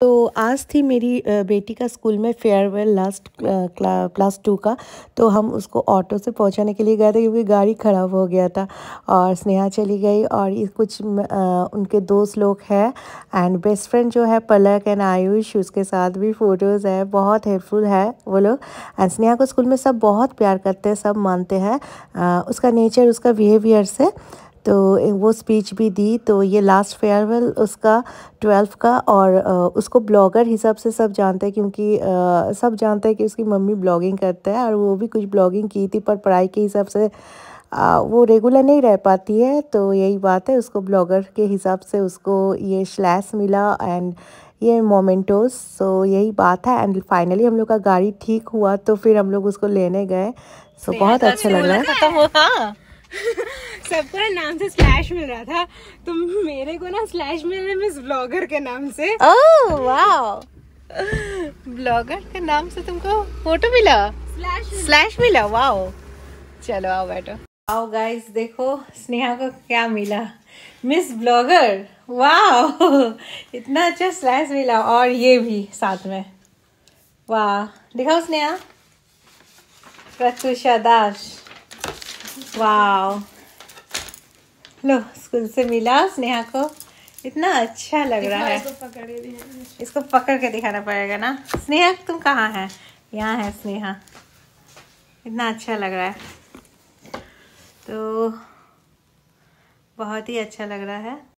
तो आज थी मेरी बेटी का स्कूल में फेयरवेल लास्ट क्लास टू का तो हम उसको ऑटो से पहुंचाने के लिए गए थे क्योंकि गाड़ी ख़राब हो गया था और स्नेहा चली गई और ये कुछ उनके दोस्त लोग हैं एंड बेस्ट फ्रेंड जो है पलक एंड आयुष उसके साथ भी फ़ोटोज़ है बहुत हेल्पफुल है वो लोग एंड स्नेहा को स्कूल में सब बहुत प्यार करते हैं सब मानते हैं उसका नेचर उसका बिहेवियर से तो वो स्पीच भी दी तो ये लास्ट फेयरवेल उसका ट्वेल्थ का और उसको ब्लॉगर हिसाब से सब जानते हैं क्योंकि सब जानते हैं कि उसकी मम्मी ब्लॉगिंग करता है और वो भी कुछ ब्लॉगिंग की थी पर पढ़ाई के हिसाब से आ, वो रेगुलर नहीं रह पाती है तो यही बात है उसको ब्लॉगर के हिसाब से उसको ये स्लैस मिला एंड ये मोमेंटोस सो यही बात है एंड फाइनली हम लोग का गाड़ी ठीक हुआ तो फिर हम लोग उसको लेने गए सो बहुत अच्छा लग रहा है सबको ना नाम से स्लैश मिल रहा था तो मेरे को ना स्लैश मिल रहा मिस ब्लॉगर के नाम से ओह वाओ ब्लॉगर के नाम से तुमको फोटो मिला स्लैश स्लैश मिला वाओ चलो आओ बैठो आओ गाइस देखो स्नेहा को क्या मिला मिस ब्लॉगर वाओ इतना अच्छा स्लैश मिला और ये भी साथ में वाह दिखाओ स्नेहा प्रत्युषा दास वाह लो स्कूल से मिला स्नेहा को इतना अच्छा लग रहा है इसको पकड़, इसको पकड़ के दिखाना पड़ेगा ना स्नेहा तुम कहाँ है यहाँ है स्नेहा इतना अच्छा लग रहा है तो बहुत ही अच्छा लग रहा है